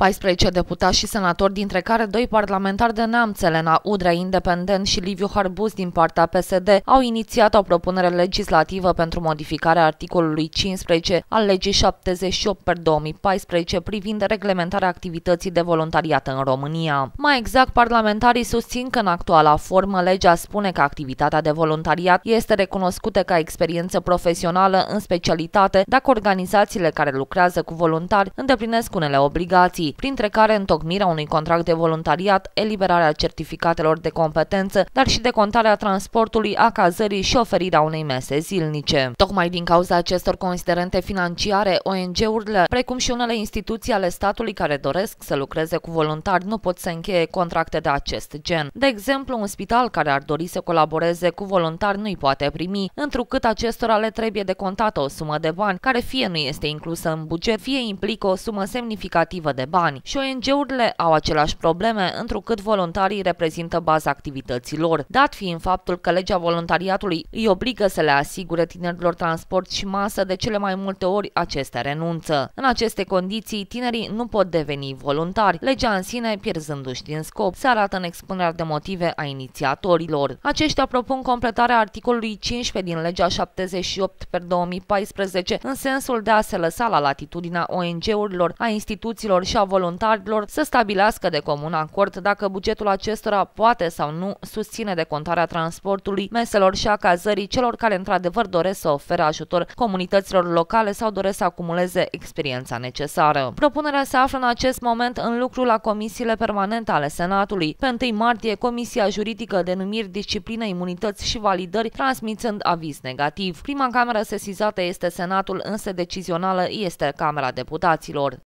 14 deputați și senatori, dintre care doi parlamentari de neamț, Elena Udrea, independent și Liviu Harbuz din partea PSD, au inițiat o propunere legislativă pentru modificarea articolului 15 al legii 78 per 2014 privind reglementarea activității de voluntariat în România. Mai exact, parlamentarii susțin că în actuala formă legea spune că activitatea de voluntariat este recunoscută ca experiență profesională în specialitate dacă organizațiile care lucrează cu voluntari îndeplinesc unele obligații domenii, printre care întocmirea unui contract de voluntariat, eliberarea certificatelor de competență, dar și decontarea transportului, a cazării și oferirea unei mese zilnice. Tocmai din cauza acestor considerente financiare, ONG-urile, precum și unele instituții ale statului care doresc să lucreze cu voluntari, nu pot să încheie contracte de acest gen. De exemplu, un spital care ar dori să colaboreze cu voluntari nu-i poate primi, întrucât acestora le trebuie decontată o sumă de bani, care fie nu este inclusă în buget, fie implică o sumă semnificativă de bani bani și ONG-urile au același probleme, întrucât voluntarii reprezintă baza activităților, dat fiind faptul că legea voluntariatului îi obligă să le asigure tinerilor transport și masă, de cele mai multe ori acestea renunță. În aceste condiții, tinerii nu pot deveni voluntari, legea în sine pierzându-și din scop, se arată în expunerea de motive a inițiatorilor. Aceștia propun completarea articolului 15 din legea 78 per 2014 în sensul de a se lăsa la latitudinea ONG-urilor, a instituțiilor și a voluntarilor să stabilească de comun acord dacă bugetul acestora poate sau nu susține decontarea transportului, meselor și a cazării celor care într-adevăr doresc să ofere ajutor comunităților locale sau doresc să acumuleze experiența necesară. Propunerea se află în acest moment în lucru la comisiile permanente ale Senatului. Pe 1 martie, Comisia Juridică de Numiri, Disciplină, Imunități și Validări, transmițând aviz negativ. Prima cameră sesizată este Senatul, însă decizională este Camera Deputaților.